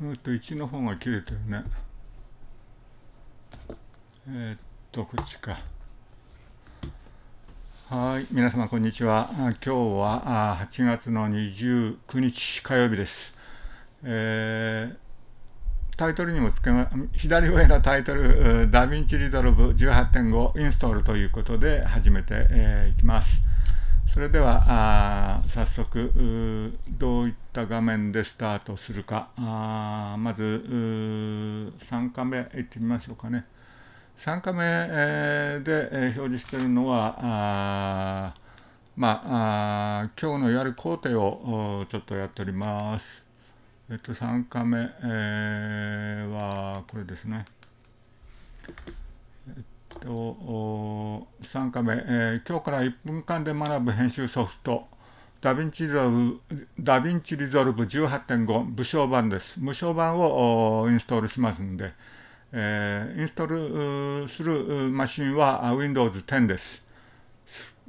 えっと1の方が切れたよねえー、っとこっちかはい皆様こんにちは今日は8月の29日火曜日です、えータイトルにもつけま、左上のタイトル、ダヴィンチリドロブ18.5インストールということで始めてい、えー、きます。それでは早速どういった画面でスタートするかまず3カ目いってみましょうかね3カ目で表示しているのはまあ今日のやる工程をちょっとやっておりますえっと3カ目はこれですね3課目、えー、今日から1分間で学ぶ編集ソフト、ダヴィンチリゾルブダヴィンチリゾルブ18.5無償版です。無償版をインストールしますんで、えー、インストールするマシンは Windows 10です。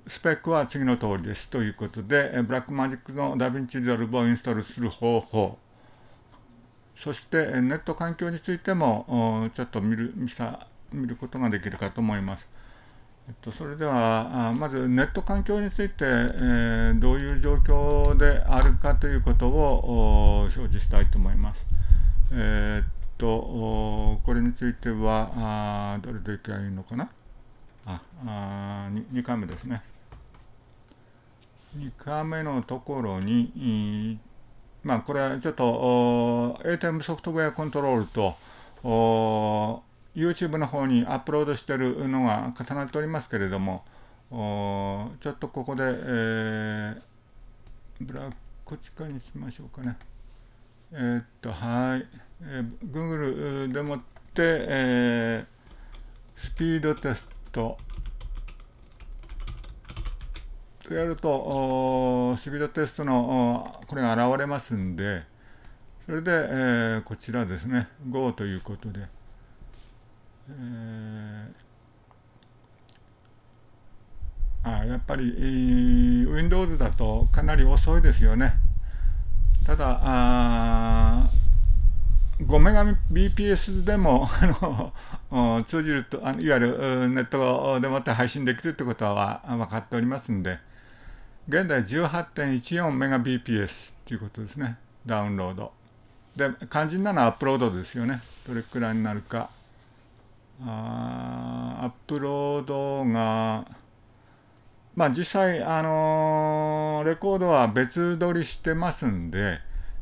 スペックは次の通りです。ということで、ブラックマジックのダヴィンチリゾルブをインストールする方法、そしてネット環境についてもちょっと見る見さ見ることができるかと思います。えっと、それではあ、まずネット環境について、えー、どういう状況であるかということを表示したいと思います。えー、っとこれについてはあどれでいけばいいのかなああ 2, 2回目ですね。2回目のところに、まあ、これはちょっと ATM ソフトウェアコントロールと YouTube の方にアップロードしてるのが重なっておりますけれども、ちょっとここで、えー、ブラック地下にしましょうかね。えー、っと、はい。えー、Google でもって、えー、スピードテストとやると、スピードテストのこれが現れますんで、それで、えー、こちらですね、Go ということで。えー、あやっぱり、えー、Windows だとかなり遅いですよね。ただ、あ5メガ BPS でも あの通じるとあの、いわゆるネットでもって配信できるということは分かっておりますんで、現在18.14メガ BPS ということですね、ダウンロード。で、肝心なのはアップロードですよね、どれくらいになるか。あアップロードが、まあ、実際、あのー、レコードは別撮りしてますんで、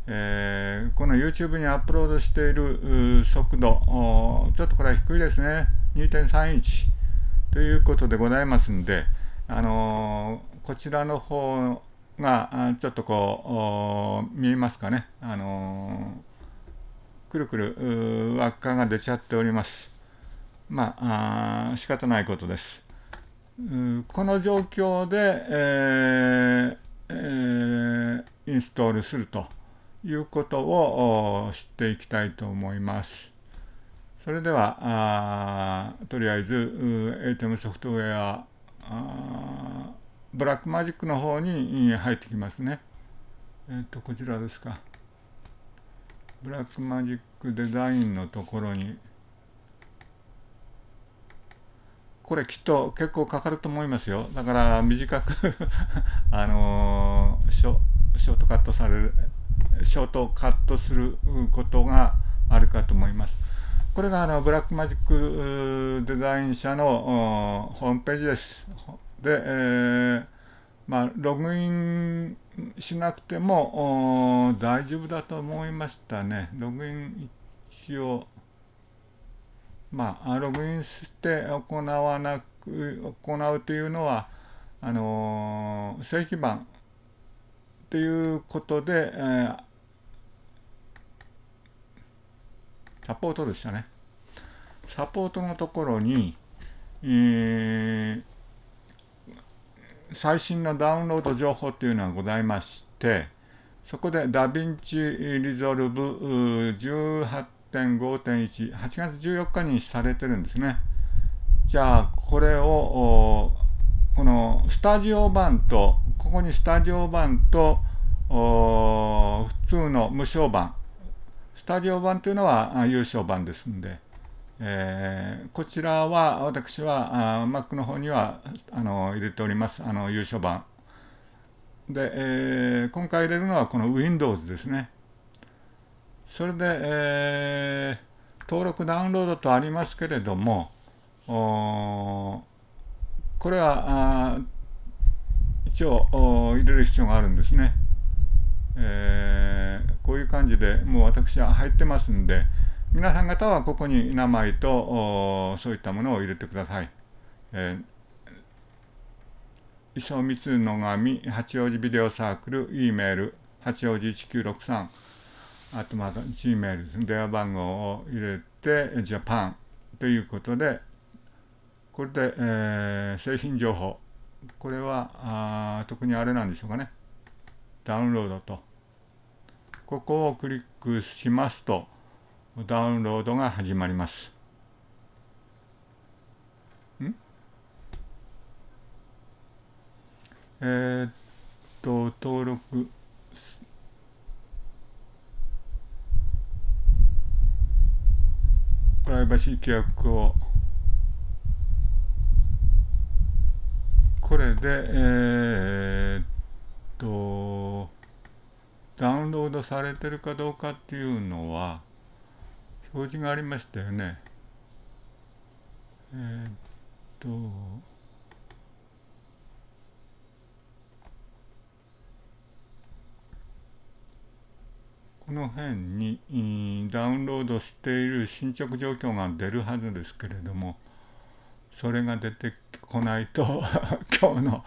えー、この YouTube にアップロードしている速度、ちょっとこれは低いですね、2.3 1ということでございますんで、あのー、こちらの方がちょっとこう見えますかね、あのー、くるくる輪っかが出ちゃっております。まああ仕方ないことです。この状況で、えーえー、インストールするということを知っていきたいと思います。それでは、とりあえず ATEM ソフトウェアブラックマジックの方に入ってきますね。えっ、ー、と、こちらですか。ブラックマジックデザインのところにこれきっと結構かかると思いますよ。だから短く あのー、ショートカットされる、ショートカットすることがあるかと思います。これがあのブラックマジックデザイン社のホームページです。で、えー、まあ、ログインしなくても大丈夫だと思いましたね。ログイン一応まあ、ログインして行わなく、行うというのは、あのー、正規版っていうことで、えー、サポートでしたね。サポートのところに、えー、最新のダウンロード情報というのがございまして、そこでダヴィンチリゾルブ18 8月14日にされてるんですね。じゃあ、これを、このスタジオ版と、ここにスタジオ版と、普通の無償版、スタジオ版というのは優勝版ですんで、えー、こちらは私はあ Mac の方にはあの入れております、あの優勝版。で、えー、今回入れるのはこの Windows ですね。それで、えー、登録ダウンロードとありますけれども、これは一応入れる必要があるんですね。えー、こういう感じでもう私は入ってますんで、皆さん方はここに名前とそういったものを入れてください。えー、磯光野上八王子ビデオサークル E メール八王子1963あとまた Gmail 電話番号を入れてジャパンということでこれで、えー、製品情報これはあ特にあれなんでしょうかねダウンロードとここをクリックしますとダウンロードが始まりますんえー、っと登録ばしい規約をこれでえー、っとダウンロードされてるかどうかっていうのは表示がありましたよねえー、っとこの辺にダウンロードしている進捗状況が出るはずですけれどもそれが出てこないと 今日の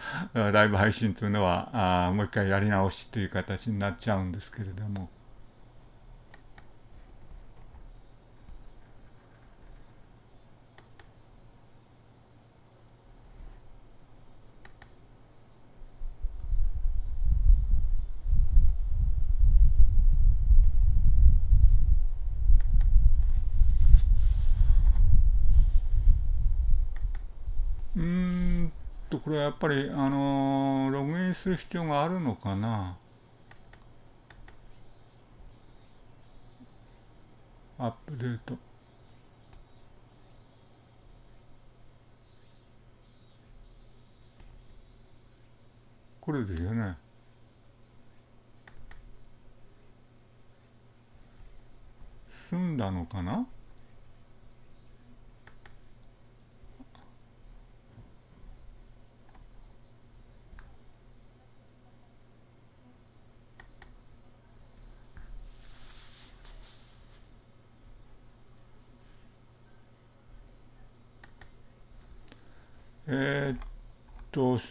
ライブ配信というのはもう一回やり直しという形になっちゃうんですけれども。れはやっぱり、あのー、ログインする必要があるのかなアップデート。これですよね。済んだのかな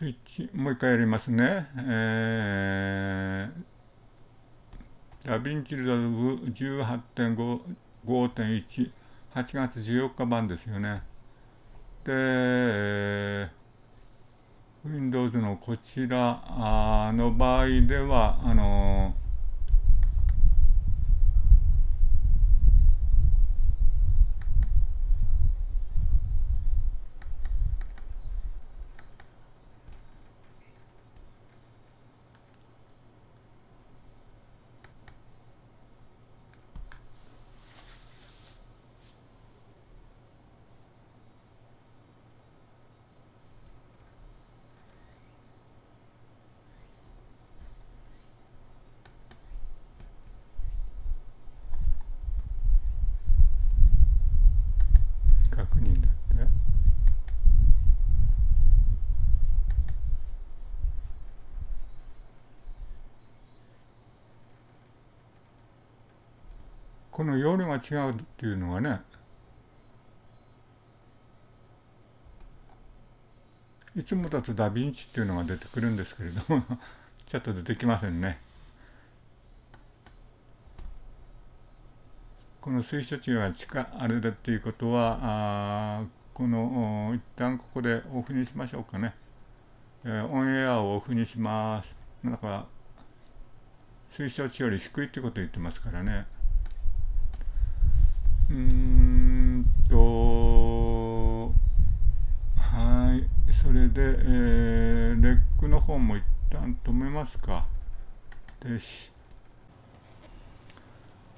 スイッチ、もう一回やりますね。えー、ダヴィンチ・ルダルブ18.5.1、8月14日版ですよね。で、Windows のこちらの場合では、あのこの容量が違うっていうのはねいつもだとダヴィンチっていうのが出てくるんですけれども ちょっと出てきませんねこの水素値が近あれだっていうことはあこの一旦ここでオフにしましょうかね、えー、オンエアをオフにしますだから水奨値より低いってことを言ってますからねうんとはいそれで、えー、レックの方も一旦止めますかよし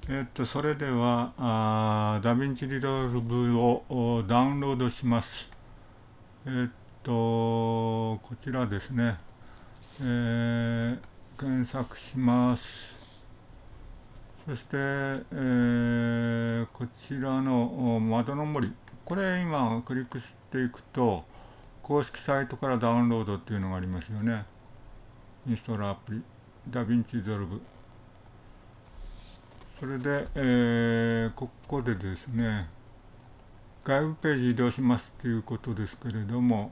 えっとそれではあダヴィンチリドルブをダウンロードしますえっとこちらですね、えー、検索しますそして、えー、こちらの窓の森、これ今クリックしていくと、公式サイトからダウンロードっていうのがありますよね。インストールアプリ、ダヴィンチドルブ。それで、えー、ここでですね、外部ページ移動しますっていうことですけれども、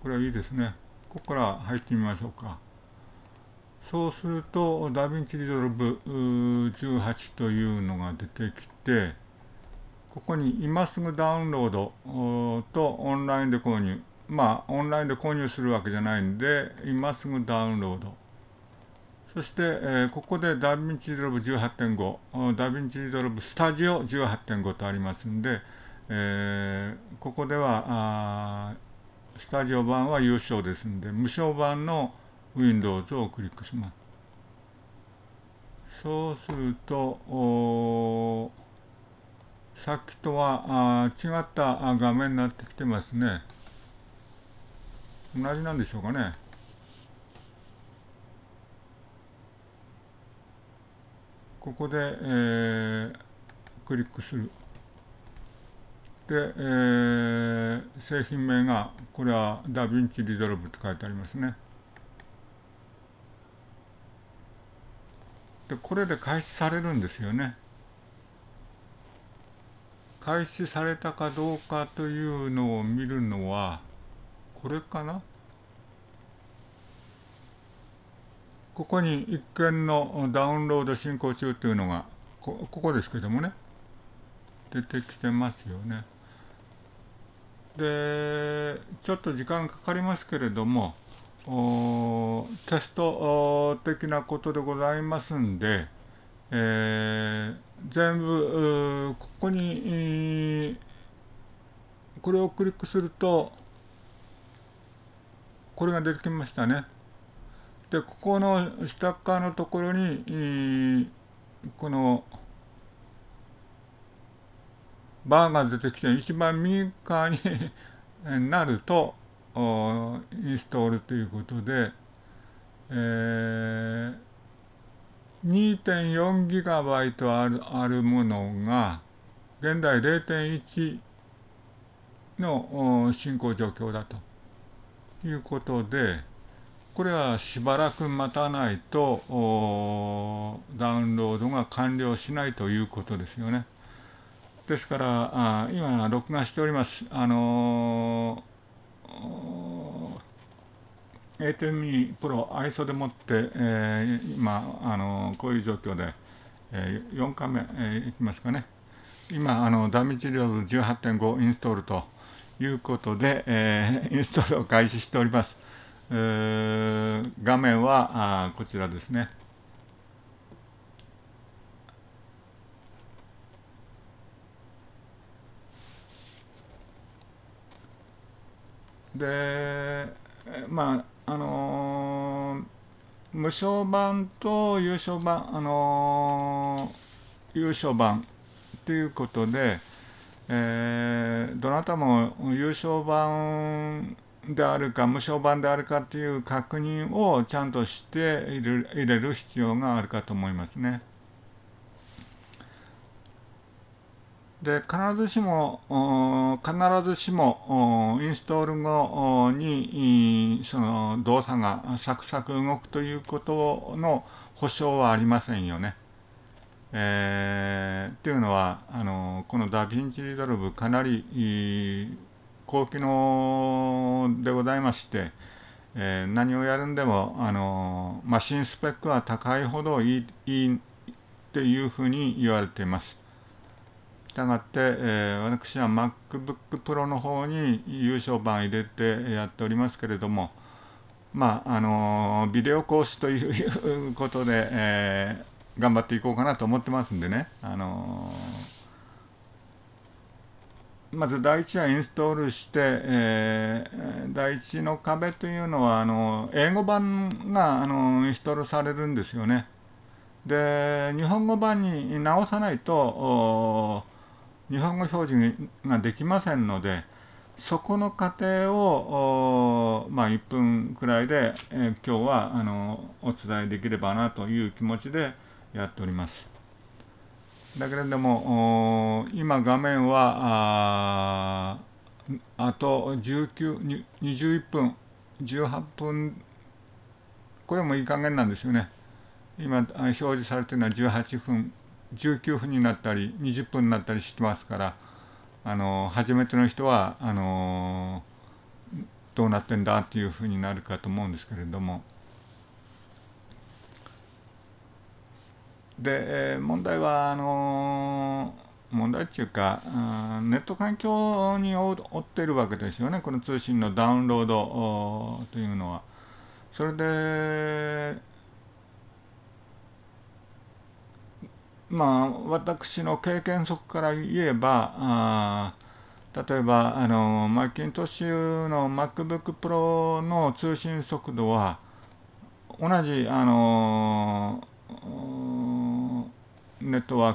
これはいいですね。ここから入ってみましょうか。そうするとダヴィンチリゾルブ18というのが出てきてここに今すぐダウンロードとオンラインで購入まあオンラインで購入するわけじゃないんで今すぐダウンロードそして、えー、ここでダヴィンチリゾルブ18.5ダヴィンチリゾルブスタジオ18.5とありますんで、えー、ここではスタジオ版は有償ですんで無償版の Windows をクリックしますそうするとさっきとは違った画面になってきてますね同じなんでしょうかねここで、えー、クリックするで、えー、製品名がこれはダヴィンチリゾルブって書いてありますねでこれで開始されるんですよね。開始されたかどうかというのを見るのはこれかなここに一件のダウンロード進行中というのがここですけどもね出てきてますよね。でちょっと時間かかりますけれどもテスト的なことでございますんで、えー、全部ここにこれをクリックするとこれが出てきましたね。でここの下側のところにこのバーが出てきて一番右側に なるとインストールということで、えー、2.4GB あるあるものが現在0.1の進行状況だということでこれはしばらく待たないとダウンロードが完了しないということですよね。ですからあ今録画しております。あのー A.T.M.E プロ ISO でもって、えー、今、あのこういう状況で、えー、4回目、えー、いきますかね。今、あのダメージ量18.5インストールということで、えー、インストールを開始しております。えー、画面はあこちらですね。でまああのー、無償版と優勝版あのー、優勝版ということで、えー、どなたも優勝版であるか無償版であるかという確認をちゃんとして入れる必要があるかと思いますね。で必ずしも必ずしもインストール後にその動作がサクサク動くということの保証はありませんよね。えー、っていうのはあのこのダ・ヴィンチ・リゾルブかなり高機能でございまして、えー、何をやるんでもあのマシンスペックは高いほどいいいいっていうふうに言われています。したがって、え私は MacBook Pro の方に優勝版入れてやっておりますけれども、まああのビデオ講師ということで、えー、頑張っていこうかなと思ってますんでね、あのー、まず第1はインストールして、えー、第1の壁というのはあの英語版が、あのインストールされるんですよね。で日本語版に直さないと日本語表示ができませんのでそこの過程を、まあ、1分くらいで、え今日はあのお伝えできればなという気持ちでやっております。だけれども今画面はああと19 21分18分これもいい加減なんですよね。今表示されているのは18分19分になったり20分になったりしてますからあの初めての人はあのどうなってんだっていうふうになるかと思うんですけれども。で問題はあの問題っていうかネット環境に追ってるわけですよねこの通信のダウンロードというのは。それでまあ、私の経験則から言えば、例えばあのマッキントッシュの MacBookPro の通信速度は同じあのネットワー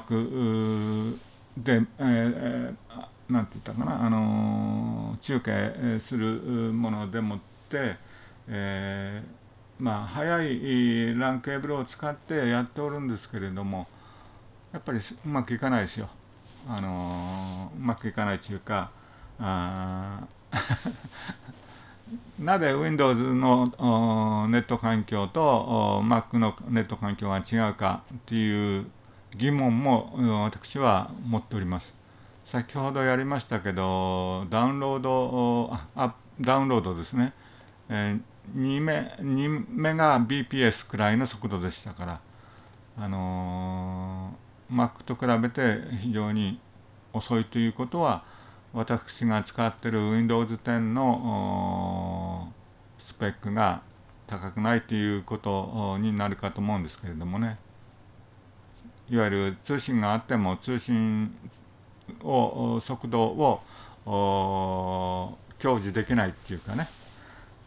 クで、えー、なんて言ったかな、あの中継するものでもって、えー、まあ、早い LAN ケーブルを使ってやっておるんですけれども、やっぱりうまくいかないですよ。あのー、うまくいかないというか、なぜ Windows のネット環境と Mac のネット環境が違うかっていう疑問も私は持っております。先ほどやりましたけど、ダウンロード、あダウンロードですね、えー、2, メ2メガ BPS くらいの速度でしたから、あのー Mac と比べて非常に遅いということは私が使ってる Windows 10のスペックが高くないということになるかと思うんですけれどもねいわゆる通信があっても通信を速度を享受できないっていうかね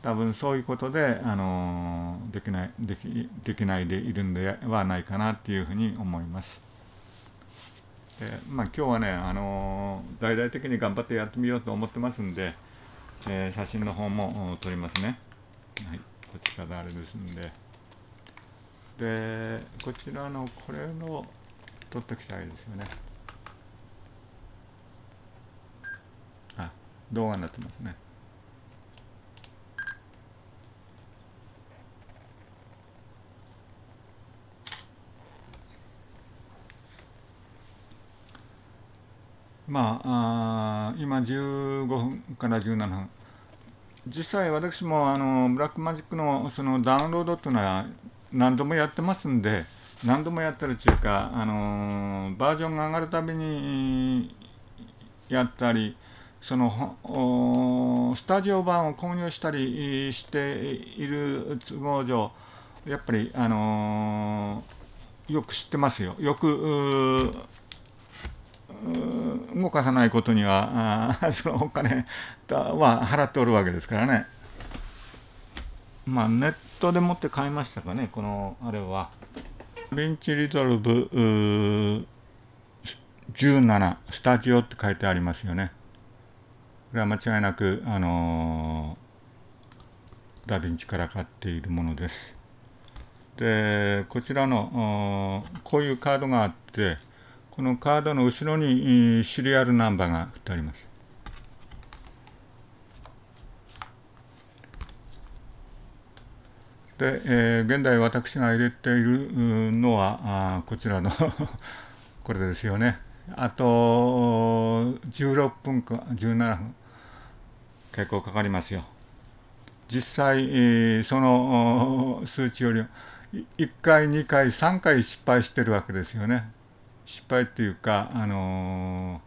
多分そういうことで、あのできないできできないでいるんではないかなっていうふうに思います。えー、まあ、今日はね、あのー、大々的に頑張ってやってみようと思ってますんで、えー、写真の方も撮りますね。はい、こちらあれですんで。で、こちらのこれの撮っておきたいですよね。あ、動画になってますね。まあ、あ今15分から17分。実際私もあのブラックマジックのそのダウンロードっていうのは何度もやってますんで、何度もやってるというか、あのバージョンが上がるたびにやったり、そのスタジオ版を購入したりしている都合上、やっぱり、あのよく知ってますよ。よく動かさないことにはあ そのお金は払っておるわけですからねまあネットでもって買いましたかねこのあれはヴィンチリゾルブ17スタジオって書いてありますよねこれは間違いなくあのー、ダヴィンチから買っているものですでこちらのこういうカードがあってこのカードの後ろにシリアルナンバーが振ってあります。で、えー、現在私が入れているのはあこちらの これですよね。あと16分か17分結構かかりますよ。実際、その数値より1回2回3回失敗してるわけですよね。失敗っていうか、あの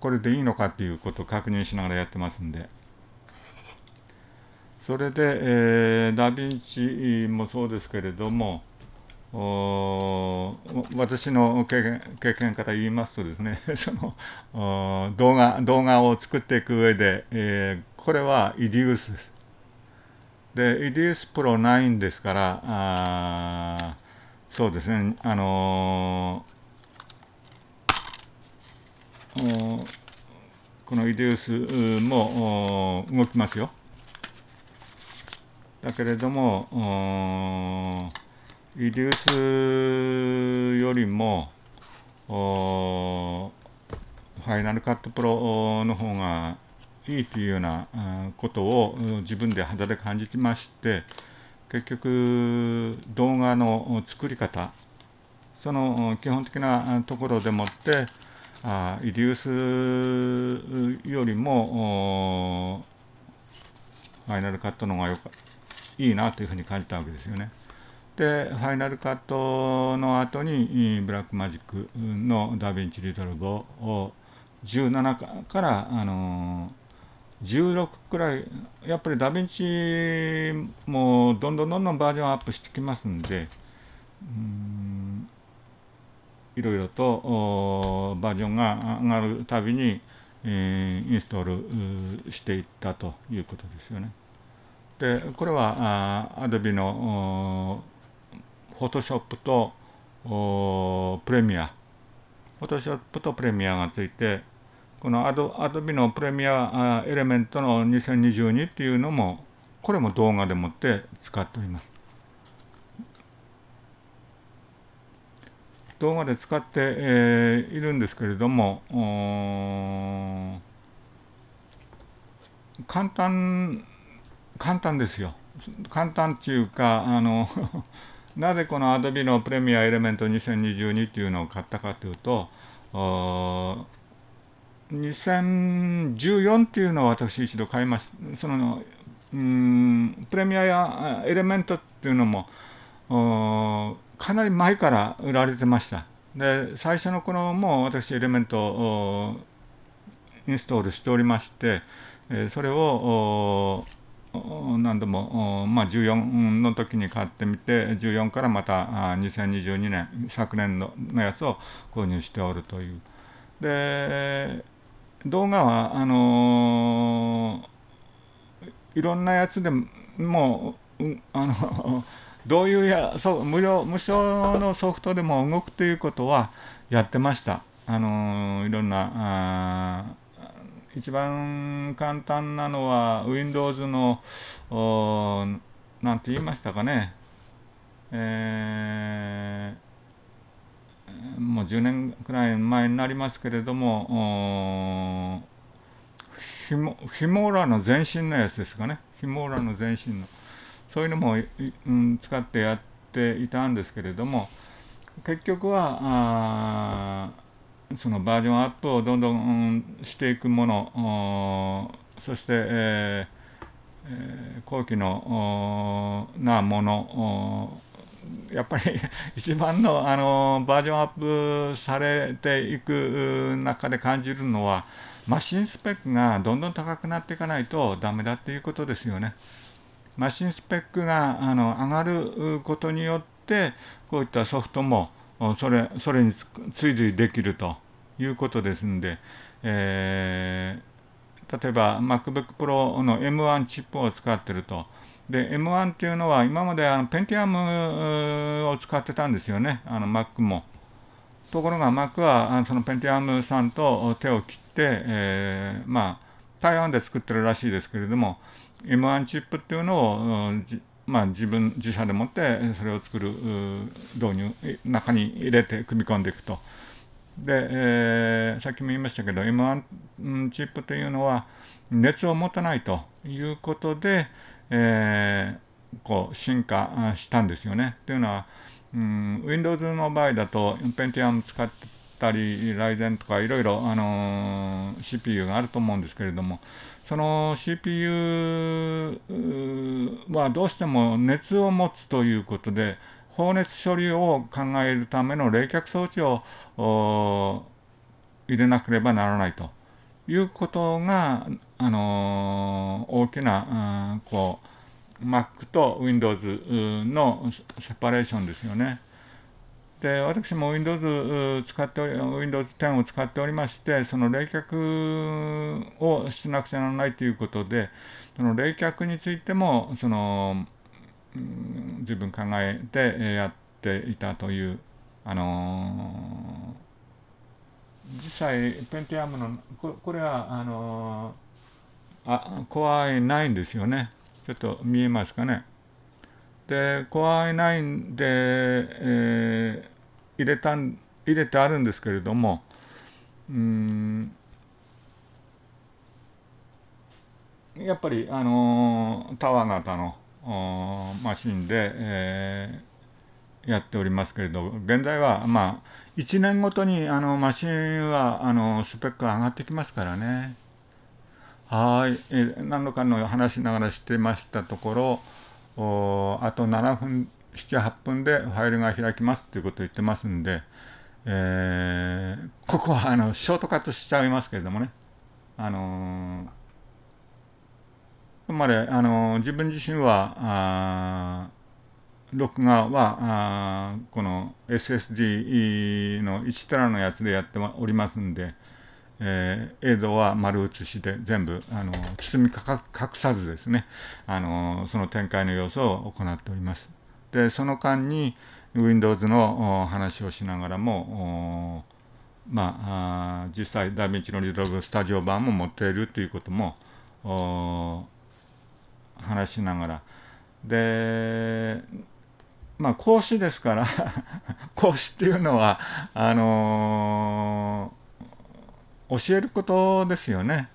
ー、これでいいのかっていうことを確認しながらやってますんで。それで、えー、ダ・ヴィンチもそうですけれども、私の経験経験から言いますとですね その動画動画を作っていく上で、えー、これはイディウスです。でイディウスプロ9ですからそうですね、あのー、このイデウスも動きますよ。だけれども、イデウスよりも、ファイナルカットプロの方がいいというようなことを自分で肌で感じてまして、結局動画の作り方その基本的なところでもってあイリュースよりもファイナルカットの方がよかいいなというふうに感じたわけですよね。でファイナルカットの後にブラックマジックのダヴィンチリトルボを17からあのー16くらい、やっぱりダヴィンチもどんどんどんどんバージョンアップしてきますんで、うんいろいろとバージョンが上がるたびに、えー、インストールしていったということですよね。で、これはあ Adobe のフォトショップとプレミア、フォトショップとプレミアがついて、この Adobe のプレミアエレメントの2022っていうのも、これも動画でもって使っております。動画で使って、えいるんですけれども、簡単、簡単ですよ。簡単っていうか、あの なぜこの Adobe のプレミアエレメント2022っていうのを買ったかというと、2014っていうのを私一度買いましたそのうんプレミアやエレメントっていうのもかなり前から売られてましたで最初の頃も私エレメントをインストールしておりましてそれを何度も、まあ、14の時に買ってみて14からまた2022年昨年のやつを購入しておるという。で動画はあのー、いろんなやつでもう、うん、あのどういうやそう無料無償のソフトでも動くということはやってました。あのー、いろんな一番簡単なのは Windows の何て言いましたかね、えーう10年くらい前になりますけれどもヒモーラの全身のやつですかねヒモーラの全身のそういうのも、うん、使ってやっていたんですけれども結局はそのバージョンアップをどんどん、していくものそして、えー、後期のなものやっぱり 一番のあのバージョンアップされていく中で感じるのはマシンスペックがどんどん高くなっていかないとダメだっていうことですよね。マシンスペックがあの上がることによってこういったソフトもそれそれに追随できるということですんで、えー、例えば MacBook Pro の M1 チップを使ってるとで、M1 っていうのは今まであの Pentium を使ってたんですよね、あの Mac も。ところが Mac はあのその Pentium さんと手を切って、えー、まあ、台湾で作ってるらしいですけれども、M1 チップっていうのを、まあ、自分自社でもってそれを作る導入中に入れて組み込んでいくと。で、えー、さっきも言いましたけど M1 チップというのは熱を持たないということで、えー、こう進化したんですよね。というのは、うん、Windows の場合だと Pentium 使ったり Ryzen とかいろいろ、あの CPU があると思うんですけれどもその CPU はどうしても熱を持つということで放熱処理を考えるための冷却装置を入れなければならないと。いうことが、あの大きな、あこう、Mac と Windows のセパレーションですよね。で、私も Windows 使っており、Windows 10を使っておりまして、その冷却をしなくちゃならないということで、その冷却についても、その、うん、自分考えてやっていたという、あの実際、ペンティアムの、ここれは、あのあ、コア i9 ですよね。ちょっと見えますかね。で、コア i9 で、えー、入れた入れてあるんですけれども、うん、やっぱり、あのタワー型のマシンで、えー、やっておりますけれど現在はまあ1年ごとにあのマシンはあのスペックが上がってきますからね。はい、え何度かの話しながらしてましたところ、おあと7分、7、8分でファイルが開きますということを言ってますんで、えー、ここはあのショートカットしちゃいますけれどもね、あのー、まで、あのー、自分自身は、あ録画はあこの SSD の1テラのやつでやっておりますんで、えー、映像は丸写しで全部あの包み隠さずですねあのその展開の様子を行っておりますでその間に Windows の話をしながらもまあ実際ダヴィンチのリゾルブスタジオ版も持っているということも話しながらでまあ、孔子ですから 孔子っていうのはあのー、教えることですよね。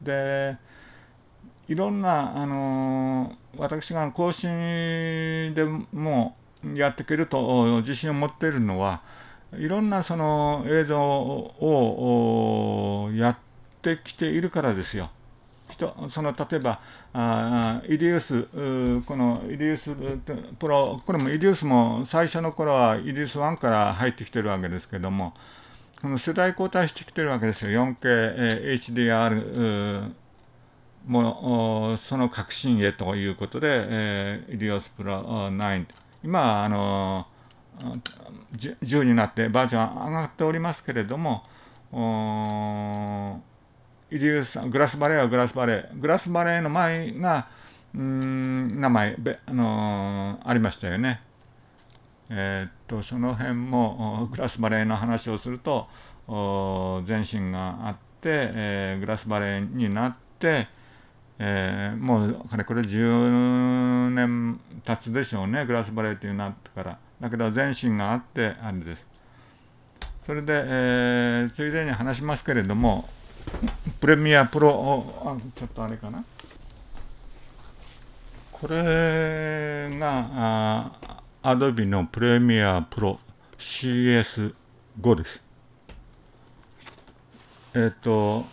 でいろんな、あのー、私が孔子でもやっていけると自信を持っているのはいろんなその映像をやってきているからですよ。人その例えばあイリウスこのイリウスプロこれもイリウスも最初の頃はイリウス1から入ってきてるわけですけどもこの世代交代してきてるわけですよ 4K、え HDR もその革新へということで、えー、イリオスプロ9今あの10になってバージョン上がっておりますけれども、イリューサグラスバレーはグラスバレー。グラスバレーの前が、うん、名前、あのー、ありましたよね。えー、っと、その辺も、グラスバレーの話をすると、全身があって、えー、グラスバレーになって、えー、もうかれこれ10年経つでしょうねグラスバレーっていうなってからだけど全身があってあれですそれで、えー、ついでに話しますけれどもプレミアプロあちょっとあれかなこれがあ Adobe のプレミアプロ CS5 ですえっ、と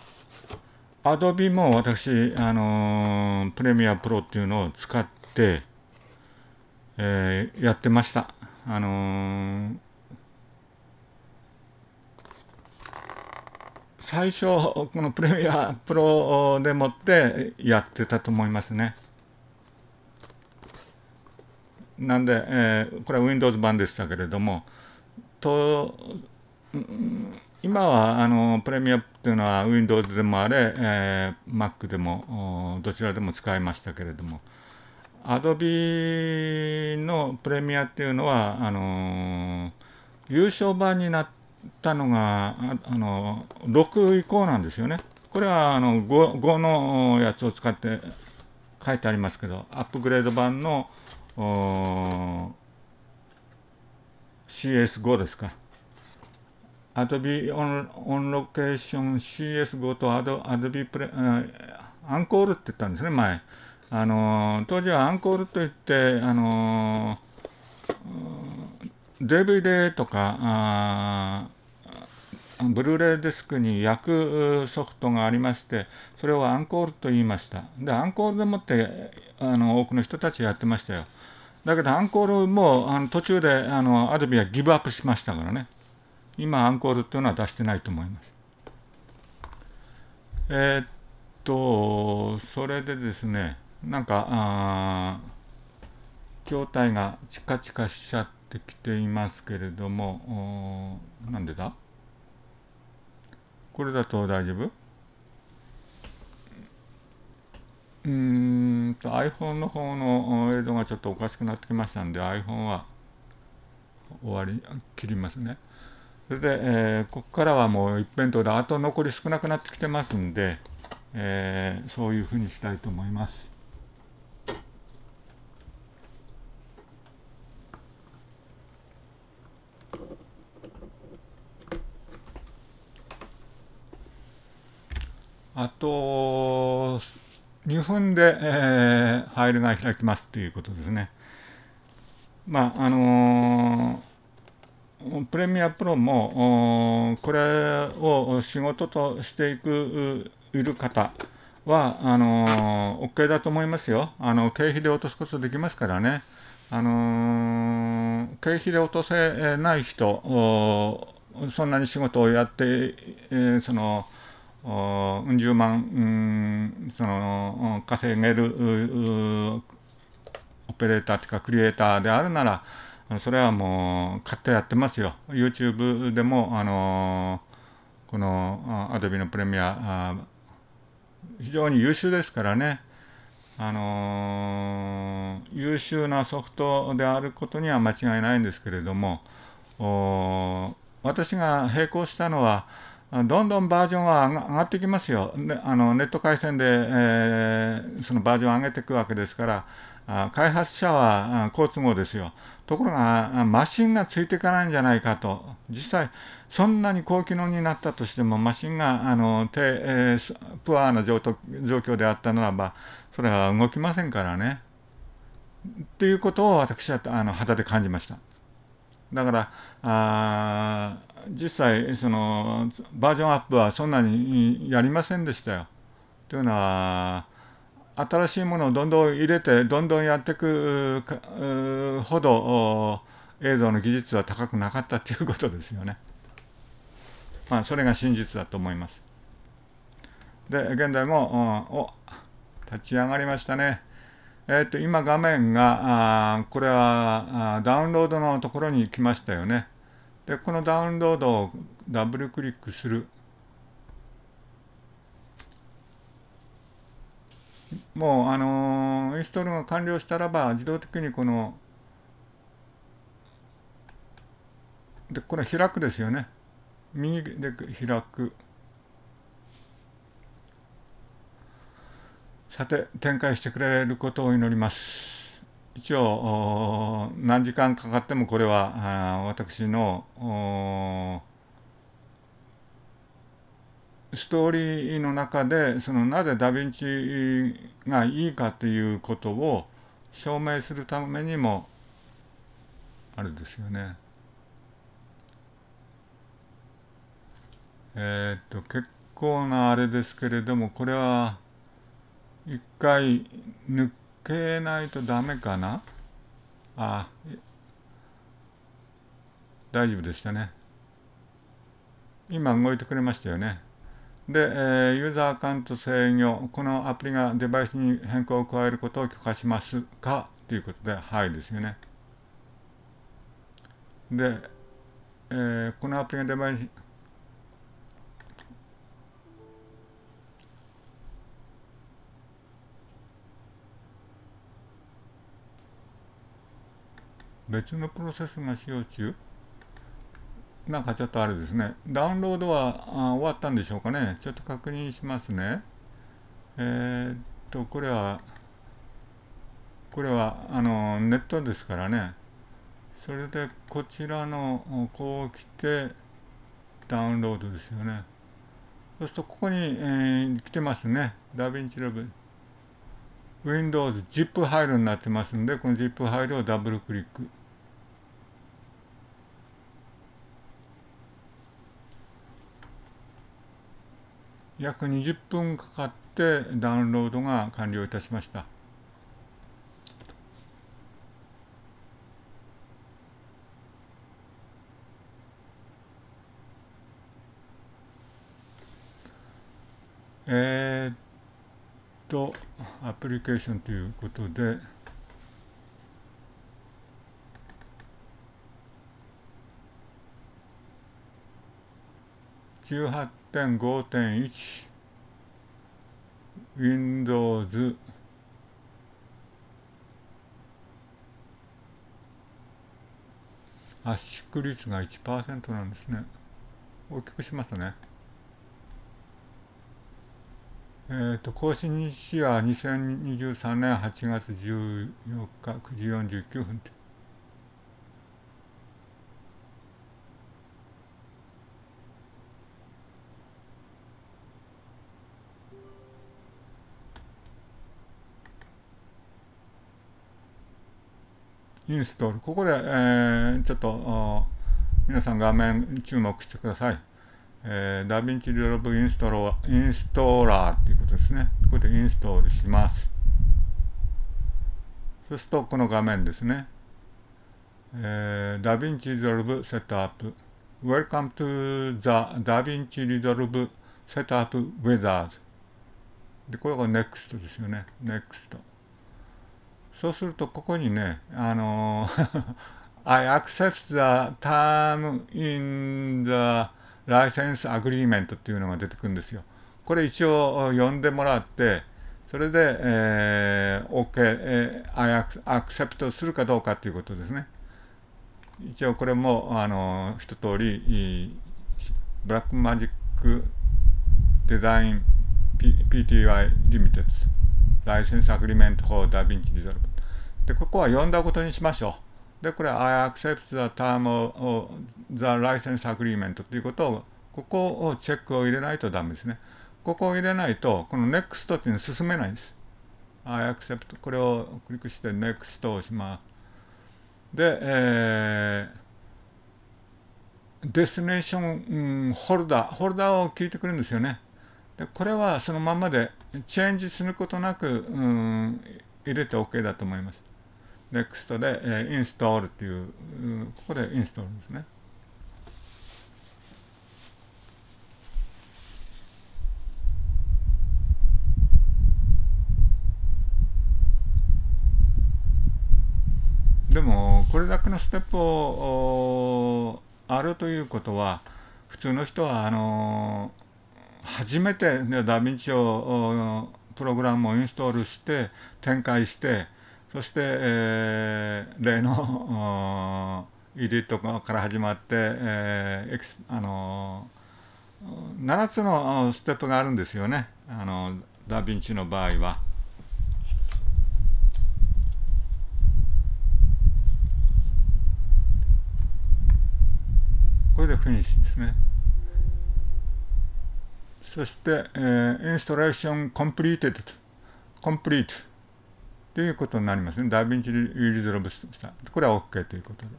Adobe も私、あのー、プレミアプロっていうのを使って、えー、やってました。あのー最初このプレミアプロでもってやってたと思いますね。なんで、えー、これは Windows 版でしたけれども、と、うん、今はあのプレミアっていうのは Windows でもあれ、えー、Mac でもどちらでも使えましたけれども、Adobe のプレミアっていうのは、あのー、優勝版になってたのがあの6以降なんですよね。これはあの 5, 5のやつを使って書いてありますけど、アップグレード版の CS5 ですか。Adobe on, on Location CS5 と Adobe p r アンコールって言ったんですね、前。あの当時はアンコールといって、あの DVD とかブルーレイディスクに焼くソフトがありまして、それをアンコールと言いました。で、アンコールでもってあの多くの人たちやってましたよ。だけど、アンコールもあの途中であのアドビはギブアップしましたからね。今、アンコールっていうのは出してないと思います。えー、っと、それでですね、なんか、あ筐体がチカチカしちゃって、ってきていますけれどもなんでだこれだと大丈夫うんと iPhone の方の映像がちょっとおかしくなってきましたんで iPhone は終わり切りますね。それで、えー、ここからはもう一辺倒であと残り少なくなってきてますんで、えー、そういうふうにしたいと思います。あと、2分で、えー、ファイルが開きますということですね。まあ、あのー、プレミアプロも、これを仕事としていく、いる方は、あのー、OK だと思いますよ。あの、経費で落とすことできますからね。あのー、経費で落とせない人、そんなに仕事をやって、えー、その、10万、うん、その稼げるオペレーターというかクリエイターであるならそれはもう買ってやってますよ YouTube でもあのこの Adobe のプレミア非常に優秀ですからねあの優秀なソフトであることには間違いないんですけれども私が並行したのはどんどんバージョンは上がってきますよ。ね、あのネット回線で、えー、そのバージョンを上げていくわけですから、あ開発者は好都合ですよ。ところが、マシンがついていかないんじゃないかと。実際、そんなに高機能になったとしても、マシンがあの低、えー、プアな状況であったならば、それは動きませんからね。っていうことを私はあの肌で感じました。だから、あ実際そのバージョンアップはそんなにやりませんでしたよ。というのは新しいものをどんどん入れてどんどんやっていくほど映像の技術は高くなかったということですよね。まあそれが真実だと思います。で現在も、お立ち上がりましたね。えー、と今画面があこれはダウンロードのところに来ましたよね。でこのダウンロードをダブルクリックするもうあのインストールが完了したらば自動的にこのでこれ開くですよね右で開くさて展開してくれることを祈ります一応何時間かかってもこれは私のストーリーの中でそのなぜダ・ヴィンチがいいかということを証明するためにもあるですよね。えっ、と結構なあれですけれどもこれは一回抜けないとダメかなあ大丈夫でしたね。今動いてくれましたよね。で、えー、ユーザーアカウント制御、このアプリがデバイスに変更を加えることを許可しますかということで、はいですよね。で、えー、このアプリがデバイス別のプロセスが使用中なんかちょっとあれですね。ダウンロードはあ終わったんでしょうかね。ちょっと確認しますね。えー、っと、これは、これは、あの、ネットですからね。それで、こちらの、こう来て、ダウンロードですよね。そうすると、ここに、えー、来てますね。ダヴィンチラブ。Windows ZIP ファイルになってますんで、この ZIP ファイルをダブルクリック。約20分かかってダウンロードが完了いたしました。えー、っと、アプリケーションということで、18.5.1 Windows 圧縮率が1%なんですね。大きくしますね。えっ、ー、と、更新日は2023年8月14日9時49分インストール。ここで、えー、ちょっと皆さん画面注目してください。えー、ダヴィンチリベロブインストロー、インストーラーということですね。ここでインストールします。そうすると、この画面ですね。えー、ダヴィンチリゾルブセットアップ。Welcome to the ダヴィンチリゾルブセットアップウェザーズ。で、これが NEXT ですよね。NEXT。そうするとここにね、あの I accept the term in the license agreement っていうのが出てくるんですよ。これ一応読んでもらって、それで、えー、OK、えー、I accept するかどうかっていうことですね。一応これも、あの、一通り、ブラックマジックデザイン PTY リミテッドライセンスアグリメント法ダヴィンチディベルで、ここは読んだことにしましょう。で、これ、I accept the term of the license agreement ということを、ここをチェックを入れないとダメですね。ここを入れないと、この NEXT っていうのは進めないんです。I accept これをクリックして NEXT をします。で、えー、デステーション、うん、ホルダー、ホルダーを聞いてくれるんですよね。これはそのままでチェンジすることなく、うん、入れて OK だと思います。next で、えー、インストールという、うん、ここでインストールですね。でもこれだけのステップをあるということは普通の人はあのー初めて、ね、ダヴィンチをプログラムをインストールして展開してそして、えー、例のディとかから始まって、えーあのー、7つのステップがあるんですよねあのダ・ヴィンチの場合は。これでフィニッシュですね。そして、えー、インストラクションコンプリートコンプリートということになりますね。ダヴィンチリゾロブした。これは OK ということで。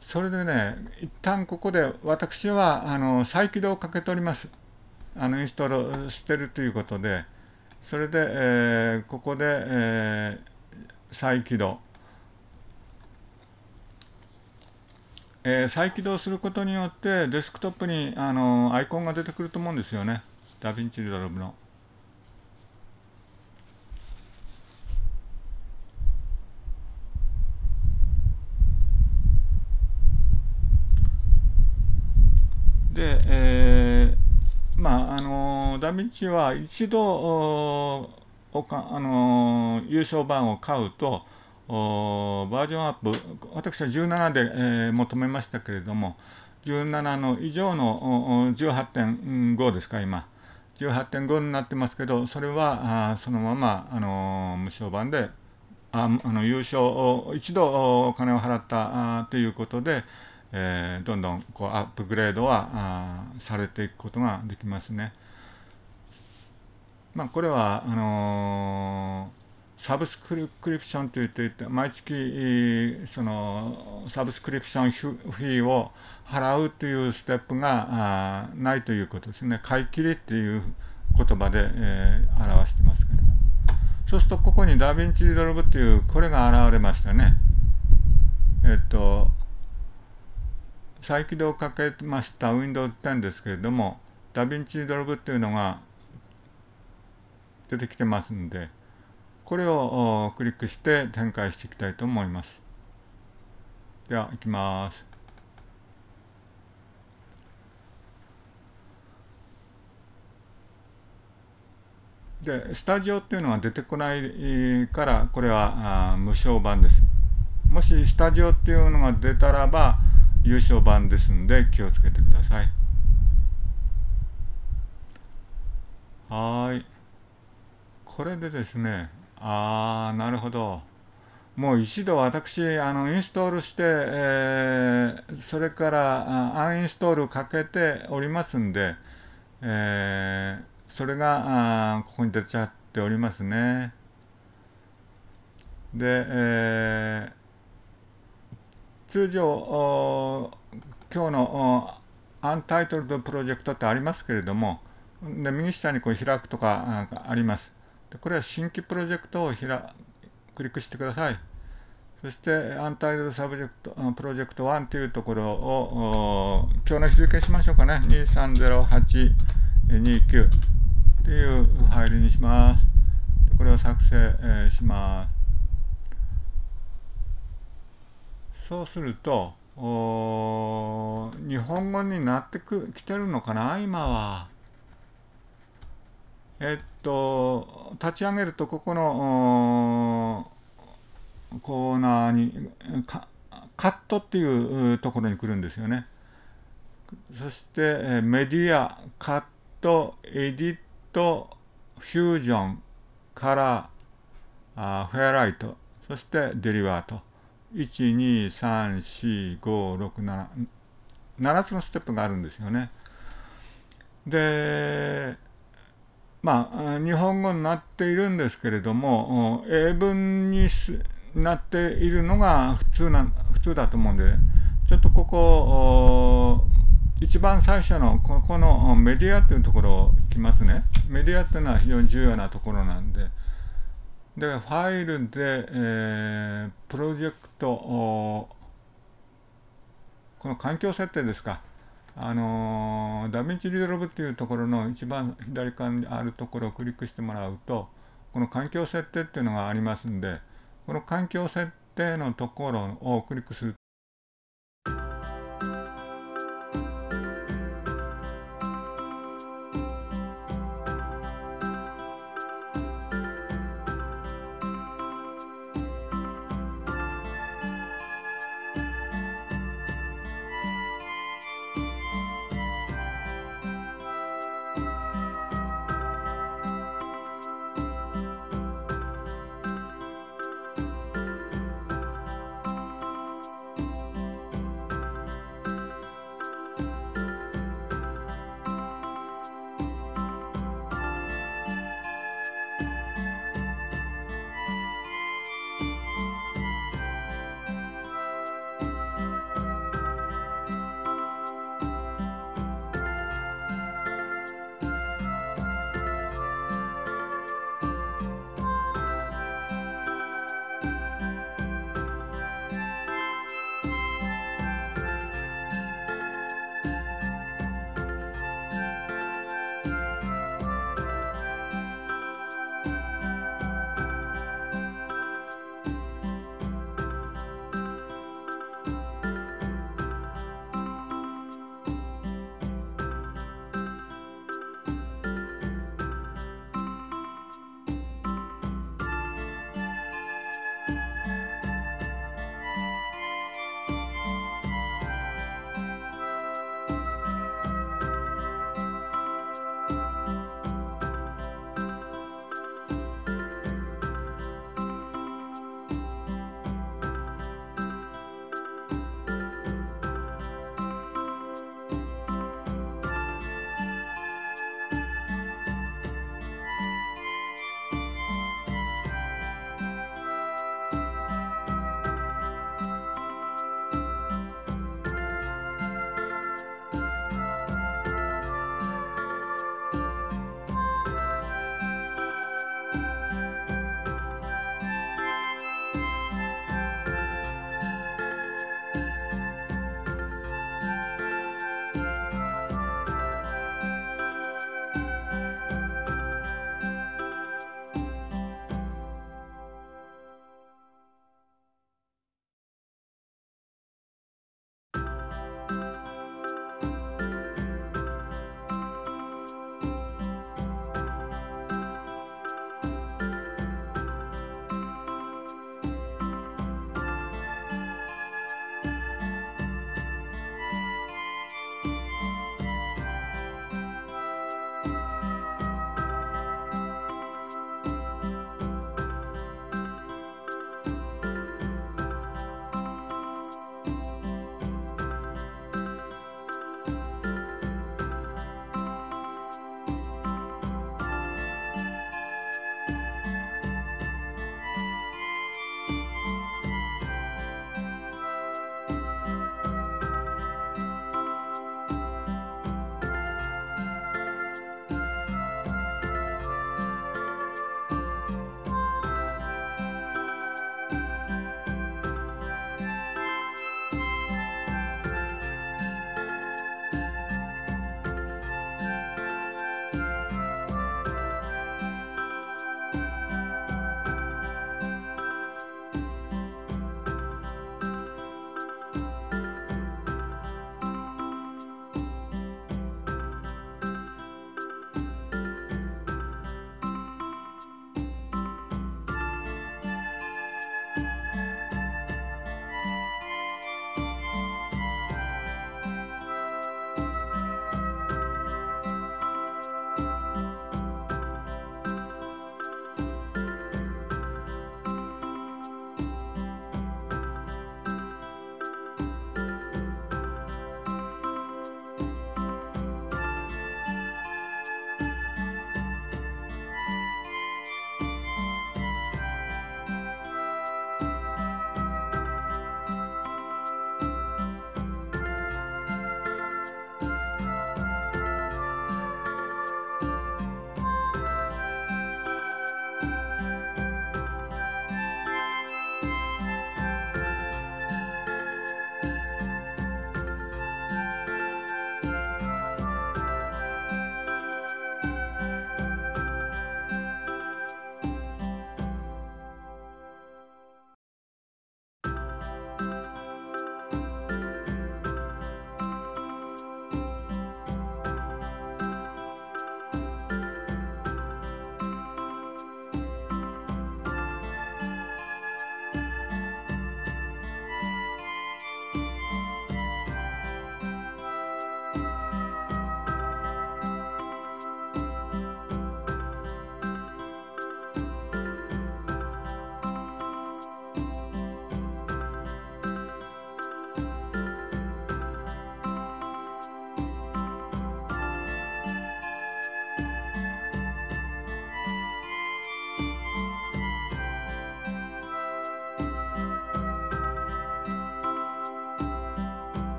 それでね、一旦ここで私はあの再起動をかけております。あのインストールしてるということで、それで、えー、ここで、えー、再起動。えー、再起動することによってデスクトップにあのアイコンが出てくると思うんですよね。ダヴィンチリドロムの。で、えー、まああのダヴィンチは一度おかあの優勝版を買うとバージョンアップ、私は17で、えー、求めましたけれども、17の以上の18.5ですか、今。18.5になってますけど、それはあそのまま、あのー、無償版で、ああの優勝を一度お金を払ったということで、えー、どんどんこうアップグレードはされていくことができますね。まあ、これはあのーサブスクリプションといって、毎月そのサブスクリプションフィーを払うというステップがないということですね。買い切りっていう言葉で、えー、表してますけど。そうするとここにダヴィンチ・ドルブっていうこれが現れましたね。えっと、再起動かけました Windows 10ですけれども、ダヴィンチ・ドルブっていうのが出てきてますんで、これをクリックして展開していきたいと思います。では、いきます。で、スタジオっていうのは出てこないから、これは無償版です。もしスタジオっていうのが出たらば、優勝版ですんで気をつけてください。はい。これでですね、ああなるほどもう一度私あのインストールして、えー、それからアンインストールかけておりますんで、えー、それがあここに出ちゃっておりますねで、えー、通常今日のアンタイトルドプロジェクトってありますけれどもで右下にこう開くとかありますでこれは新規プロジェクトをひらクリックしてください。そして、アンタイドルサブジェクト、プロジェクト1というところを、今日の日付しましょうかね。230829っていうファイルにします。これを作成、えー、します。そうすると、日本語になってきてるのかな、今は。えっと、立ち上げると、ここのコーナーにカ、ットっていうところに来るんですよね。そして、メディア、カット、エディット、フュージョン、カラー、フェアライト、そしてデリバート。1、2、3、4、5、6、7。7つのステップがあるんですよね。で、まあ、日本語になっているんですけれども、英文になっているのが普通な普通だと思うんで、ちょっとここ、一番最初のここのメディアというところをいきますね。メディアというのは非常に重要なところなんで、でファイルで、えー、プロジェクト、この環境設定ですか。あのダヴィンチリドロブっていうところの一番左側にあるところをクリックしてもらうとこの環境設定っていうのがありますんでこの環境設定のところをクリックする